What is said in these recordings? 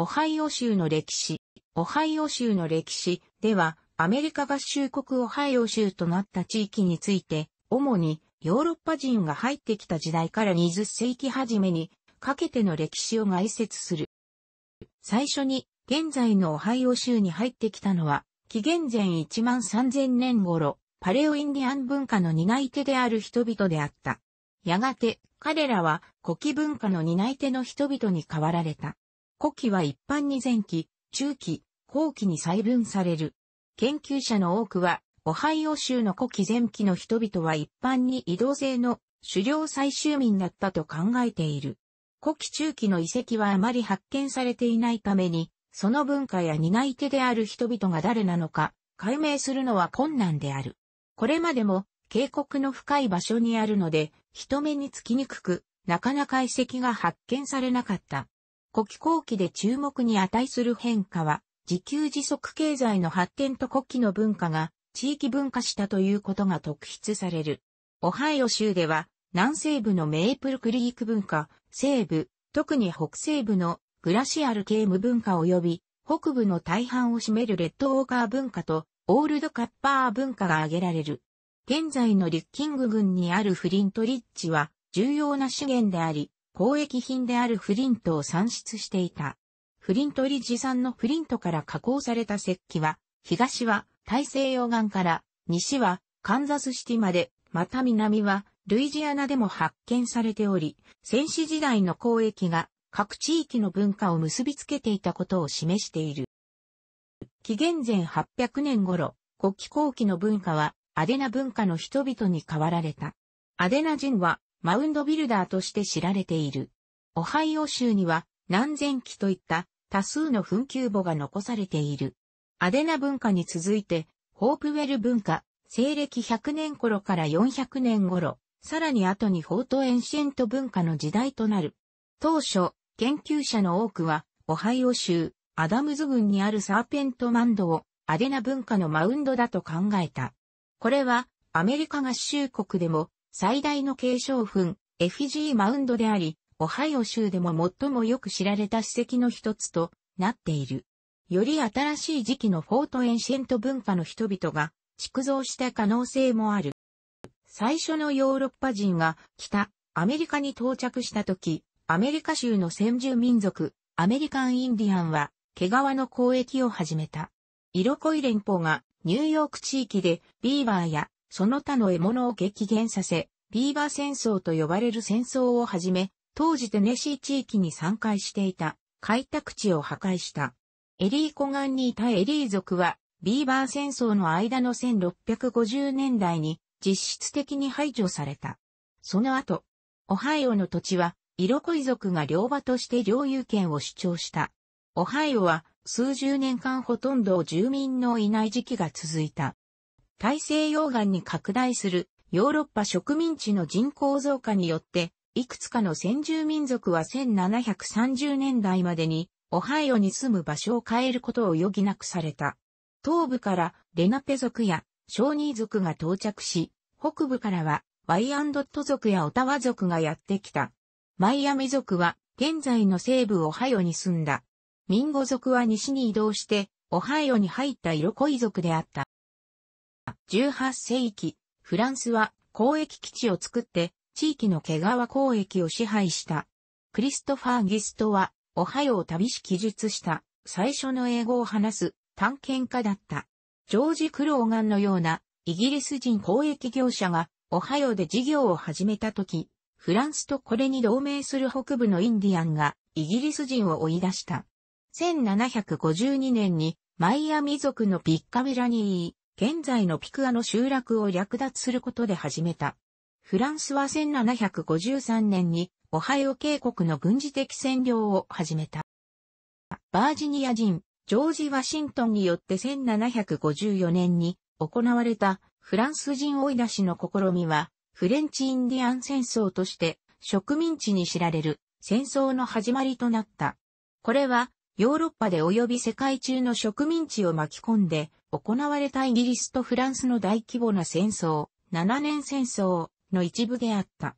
オハイオ州の歴史、オハイオ州の歴史では、アメリカ合衆国オハイオ州となった地域について、主にヨーロッパ人が入ってきた時代から20世紀初めにかけての歴史を概説する。最初に現在のオハイオ州に入ってきたのは、紀元前1万3000年頃、パレオインディアン文化の担い手である人々であった。やがて、彼らは古希文化の担い手の人々に変わられた。古期は一般に前期、中期、後期に細分される。研究者の多くは、オハイオ州の古期前期の人々は一般に移動性の狩猟採集民だったと考えている。古期中期の遺跡はあまり発見されていないために、その文化や担い手である人々が誰なのか、解明するのは困難である。これまでも、渓谷の深い場所にあるので、人目につきにくく、なかなか遺跡が発見されなかった。古気後期で注目に値する変化は、自給自足経済の発展と古希の文化が地域文化したということが特筆される。オハイオ州では、南西部のメープルクリーク文化、西部、特に北西部のグラシアルーム文化及び、北部の大半を占めるレッドウォーカー文化とオールドカッパー文化が挙げられる。現在のリッキング郡にあるフリントリッチは重要な資源であり、交易品であるフリントを産出していた。フリントリ持産のフリントから加工された石器は、東は大西洋岸から、西はカンザスシティまで、また南はルイジアナでも発見されており、戦士時代の交易が各地域の文化を結びつけていたことを示している。紀元前800年頃、国旗後期の文化はアデナ文化の人々に変わられた。アデナ人はマウンドビルダーとして知られている。オハイオ州には何千機といった多数の墳丘墓が残されている。アデナ文化に続いて、ホープウェル文化、西暦100年頃から400年頃、さらに後にフォートエンシェント文化の時代となる。当初、研究者の多くは、オハイオ州、アダムズ郡にあるサーペントマンドを、アデナ文化のマウンドだと考えた。これは、アメリカ合衆国でも、最大の継承墳、エフィジーマウンドであり、オハイオ州でも最もよく知られた史跡の一つとなっている。より新しい時期のフォートエンシェント文化の人々が築造した可能性もある。最初のヨーロッパ人が北アメリカに到着した時、アメリカ州の先住民族、アメリカンインディアンは、毛皮の交易を始めた。色濃い連邦がニューヨーク地域でビーバーやその他の獲物を激減させ、ビーバー戦争と呼ばれる戦争をはじめ、当時テネシー地域に散開していた開拓地を破壊した。エリー湖岸にいたエリー族は、ビーバー戦争の間の1650年代に実質的に排除された。その後、オハイオの土地は、イロコイ族が両場として領有権を主張した。オハイオは、数十年間ほとんど住民のいない時期が続いた。大西洋岸に拡大するヨーロッパ植民地の人口増加によって、いくつかの先住民族は1730年代までに、オハイオに住む場所を変えることを余儀なくされた。東部からレナペ族やショーニー族が到着し、北部からはワイアンドット族やオタワ族がやってきた。マイアミ族は現在の西部オハイオに住んだ。ミンゴ族は西に移動して、オハイオに入ったイロコイ族であった。18世紀、フランスは交易基地を作って地域の毛皮交易を支配した。クリストファー・ギストは、オハヨを旅し記述した最初の英語を話す探検家だった。ジョージ・クローガンのようなイギリス人交易業者がオハヨで事業を始めた時、フランスとこれに同盟する北部のインディアンがイギリス人を追い出した。1752年にマイアミ族のピッカビラニー。現在のピクアの集落を略奪することで始めた。フランスは1753年にオハイオ渓谷の軍事的占領を始めた。バージニア人、ジョージ・ワシントンによって1754年に行われたフランス人追い出しの試みは、フレンチ・インディアン戦争として植民地に知られる戦争の始まりとなった。これはヨーロッパで及び世界中の植民地を巻き込んで、行われたイギリスとフランスの大規模な戦争、7年戦争の一部であった。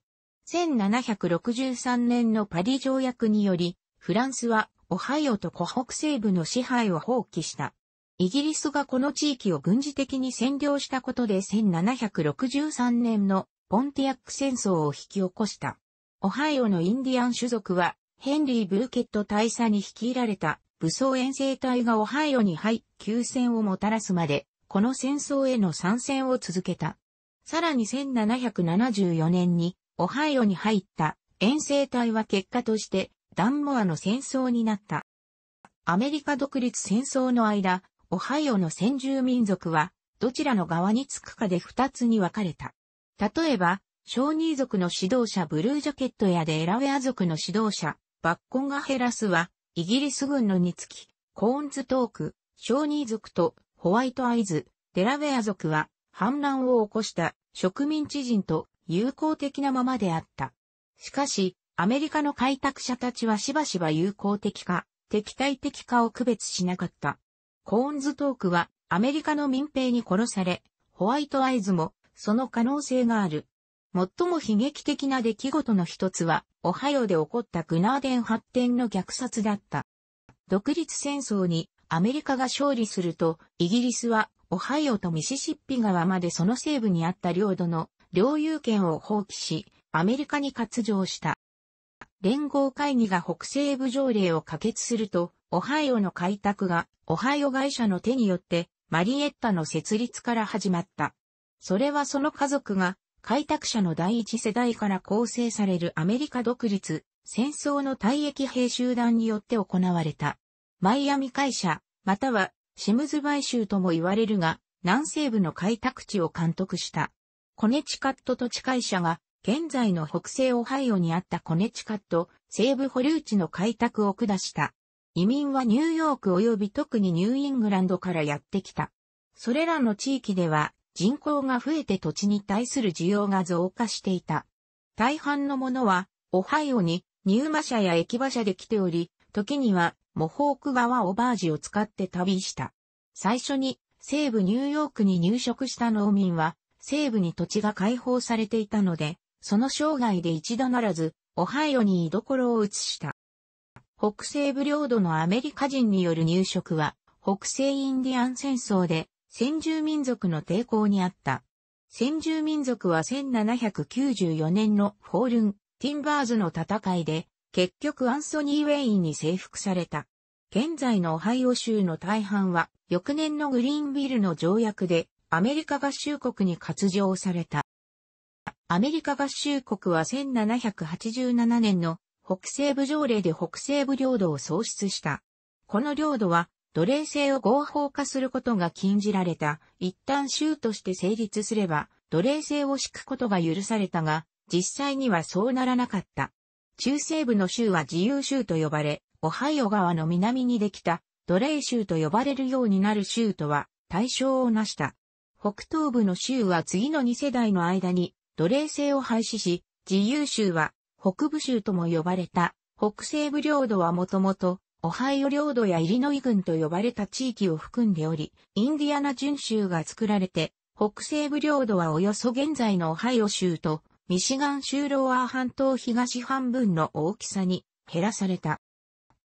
1763年のパリ条約により、フランスはオハイオと湖北西部の支配を放棄した。イギリスがこの地域を軍事的に占領したことで1763年のポンティアック戦争を引き起こした。オハイオのインディアン種族はヘンリー・ブーケット大佐に率いられた武装遠征隊がオハイオに入休戦をもたらすまで、この戦争への参戦を続けた。さらに1774年にオハイオに入った遠征隊は結果としてダンモアの戦争になった。アメリカ独立戦争の間、オハイオの先住民族はどちらの側につくかで二つに分かれた。例えば、小児族の指導者ブルージャケットやデエラウェア族の指導者バッコンガヘラスは、イギリス軍のにつき、コーンズトーク、ショーニー族とホワイトアイズ、デラウェア族は、反乱を起こした植民地人と友好的なままであった。しかし、アメリカの開拓者たちはしばしば友好的か、敵対的かを区別しなかった。コーンズトークはアメリカの民兵に殺され、ホワイトアイズもその可能性がある。最も悲劇的な出来事の一つは、オハイオで起こったグナーデン発展の虐殺だった。独立戦争にアメリカが勝利すると、イギリスはオハイオとミシシッピ川までその西部にあった領土の領有権を放棄し、アメリカに割譲した。連合会議が北西部条例を可決すると、オハイオの開拓がオハイオ会社の手によってマリエッタの設立から始まった。それはその家族が開拓者の第一世代から構成されるアメリカ独立、戦争の退役兵集団によって行われた。マイアミ会社、またはシムズ買収とも言われるが、南西部の開拓地を監督した。コネチカット土地会社が、現在の北西オハイオにあったコネチカット、西部保留地の開拓を下した。移民はニューヨーク及び特にニューイングランドからやってきた。それらの地域では人口が増えて土地に対する需要が増加していた。大半のものは、オハイオに、ニューマ社や駅馬車で来ており、時には、モホーク川オバージを使って旅した。最初に、西部ニューヨークに入植した農民は、西部に土地が解放されていたので、その生涯で一度ならず、オハイオに居所を移した。北西部領土のアメリカ人による入植は、北西インディアン戦争で先住民族の抵抗にあった。先住民族は1794年のフォールン・ティンバーズの戦いで、結局アンソニー・ウェインに征服された。現在のオハイオ州の大半は、翌年のグリーンビルの条約で、アメリカ合衆国に割譲された。アメリカ合衆国は1787年の北西部条例で北西部領土を創出した。この領土は奴隷制を合法化することが禁じられた。一旦州として成立すれば、奴隷制を敷くことが許されたが、実際にはそうならなかった。中西部の州は自由州と呼ばれ、オハイオ川の南にできた奴隷州と呼ばれるようになる州とは対象を成した。北東部の州は次の2世代の間に奴隷制を廃止し、自由州は北部州とも呼ばれた。北西部領土はもともとオハイオ領土やイリノイ郡と呼ばれた地域を含んでおり、インディアナ準州が作られて、北西部領土はおよそ現在のオハイオ州と、ミシガン州ロアー半島東半分の大きさに減らされた。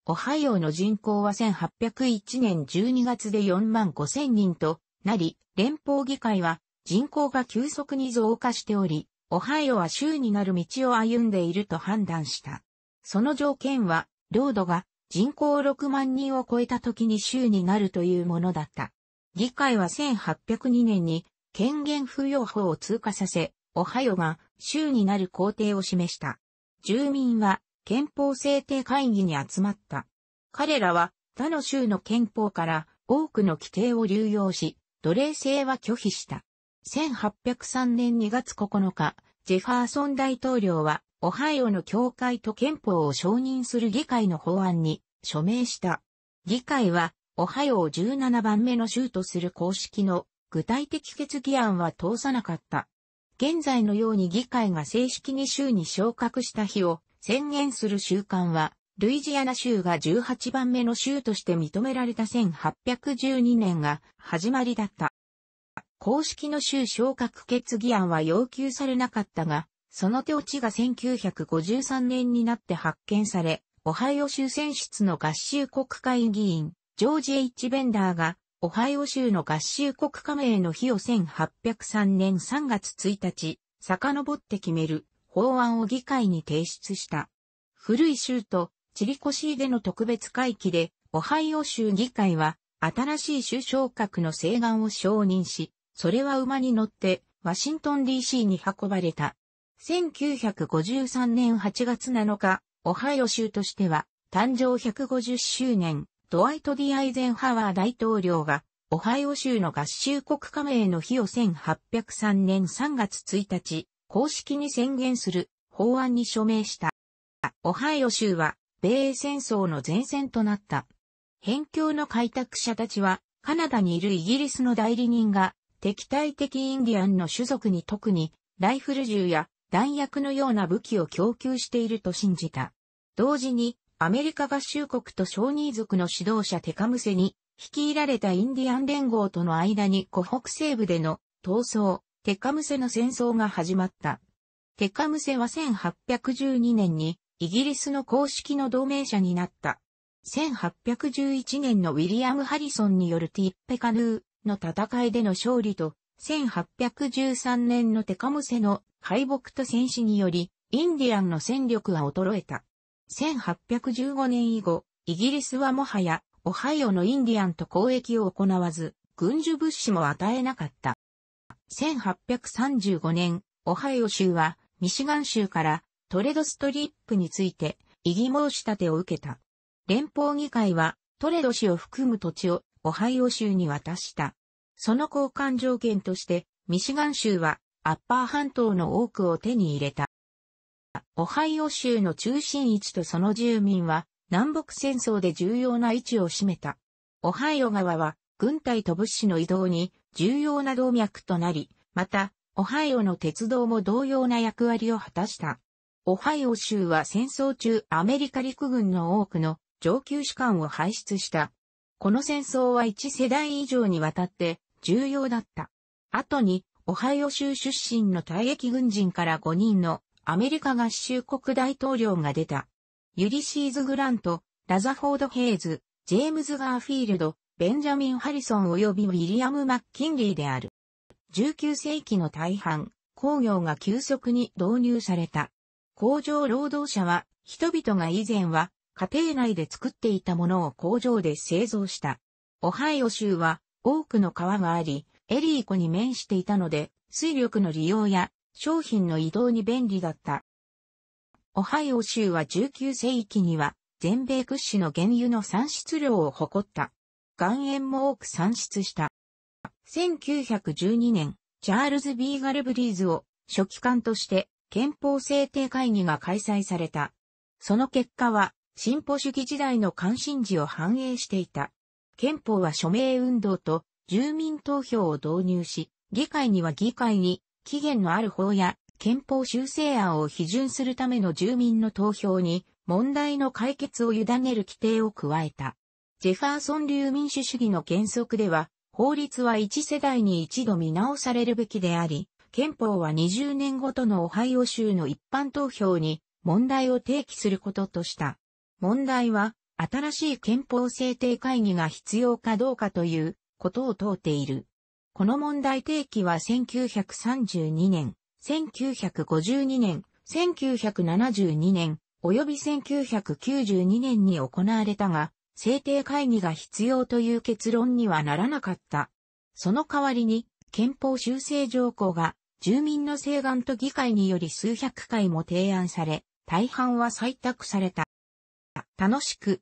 オハイオの人口は1801年12月で4万5千人となり、連邦議会は人口が急速に増加しており、オハイオは州になる道を歩んでいると判断した。その条件は、領土が人口6万人を超えた時に州になるというものだった。議会は1802年に権限付与法を通過させ、オハイオが州になる工程を示した。住民は憲法制定会議に集まった。彼らは他の州の憲法から多くの規定を流用し、奴隷制は拒否した。1803年2月9日、ジェファーソン大統領は、オハイオの教会と憲法を承認する議会の法案に、署名した。議会は、オハよを17番目の州とする公式の具体的決議案は通さなかった。現在のように議会が正式に州に昇格した日を宣言する習慣は、ルイジアナ州が18番目の州として認められた1812年が始まりだった。公式の州昇格決議案は要求されなかったが、その手落ちが1953年になって発見され、オハイオ州選出の合衆国会議員、ジョージ・ H・ ベンダーが、オハイオ州の合衆国加盟の日を1803年3月1日、遡って決める法案を議会に提出した。古い州とチリコシーでの特別会期で、オハイオ州議会は、新しい州昇格の請願を承認し、それは馬に乗って、ワシントン DC に運ばれた。1953年8月7日、オハイオ州としては、誕生150周年、ドワイト・ディ・アイゼンハワー大統領が、オハイオ州の合衆国加盟の日を1803年3月1日、公式に宣言する法案に署名した。オハイオ州は、米英戦争の前線となった。辺境の開拓者たちは、カナダにいるイギリスの代理人が、敵対的インディアンの種族に特に、ライフル銃や弾薬のような武器を供給していると信じた。同時に、アメリカ合衆国と小児族の指導者テカムセに、率いられたインディアン連合との間に湖北西部での闘争、テカムセの戦争が始まった。テカムセは1812年にイギリスの公式の同盟者になった。1811年のウィリアム・ハリソンによるティッペカヌーの戦いでの勝利と1813年のテカムセの敗北と戦死により、インディアンの戦力は衰えた。1815年以後、イギリスはもはや、オハイオのインディアンと交易を行わず、軍需物資も与えなかった。1835年、オハイオ州は、ミシガン州からトレドストリップについて異議申し立てを受けた。連邦議会はトレド氏を含む土地をオハイオ州に渡した。その交換条件として、ミシガン州はアッパー半島の多くを手に入れた。オハイオ州の中心位置とその住民は南北戦争で重要な位置を占めた。オハイオ川は軍隊と物資の移動に重要な動脈となり、また、オハイオの鉄道も同様な役割を果たした。オハイオ州は戦争中アメリカ陸軍の多くの上級士官を輩出した。この戦争は1世代以上にわたって重要だった。後に、オハイオ州出身の退役軍人から5人のアメリカ合衆国大統領が出た。ユリシーズ・グラント、ラザフォード・ヘイズ、ジェームズ・ガーフィールド、ベンジャミン・ハリソン及びウィリアム・マッキンリーである。19世紀の大半、工業が急速に導入された。工場労働者は、人々が以前は家庭内で作っていたものを工場で製造した。オハイオ州は多くの川があり、エリー湖に面していたので、水力の利用や商品の移動に便利だった。オハイオ州は19世紀には全米屈指の原油の産出量を誇った。岩塩も多く産出した。1912年、チャールズ・ビーガル・ブリーズを書記官として憲法制定会議が開催された。その結果は、進歩主義時代の関心事を反映していた。憲法は署名運動と住民投票を導入し、議会には議会に期限のある法や憲法修正案を批准するための住民の投票に問題の解決を委ねる規定を加えた。ジェファーソン流民主主義の原則では、法律は一世代に一度見直されるべきであり、憲法は20年ごとのオハイオ州の一般投票に問題を提起することとした。問題は新しい憲法制定会議が必要かどうかということを問うている。この問題提起は1932年、1952年、1972年、及び1992年に行われたが、制定会議が必要という結論にはならなかった。その代わりに、憲法修正条項が、住民の請願と議会により数百回も提案され、大半は採択された。楽しく、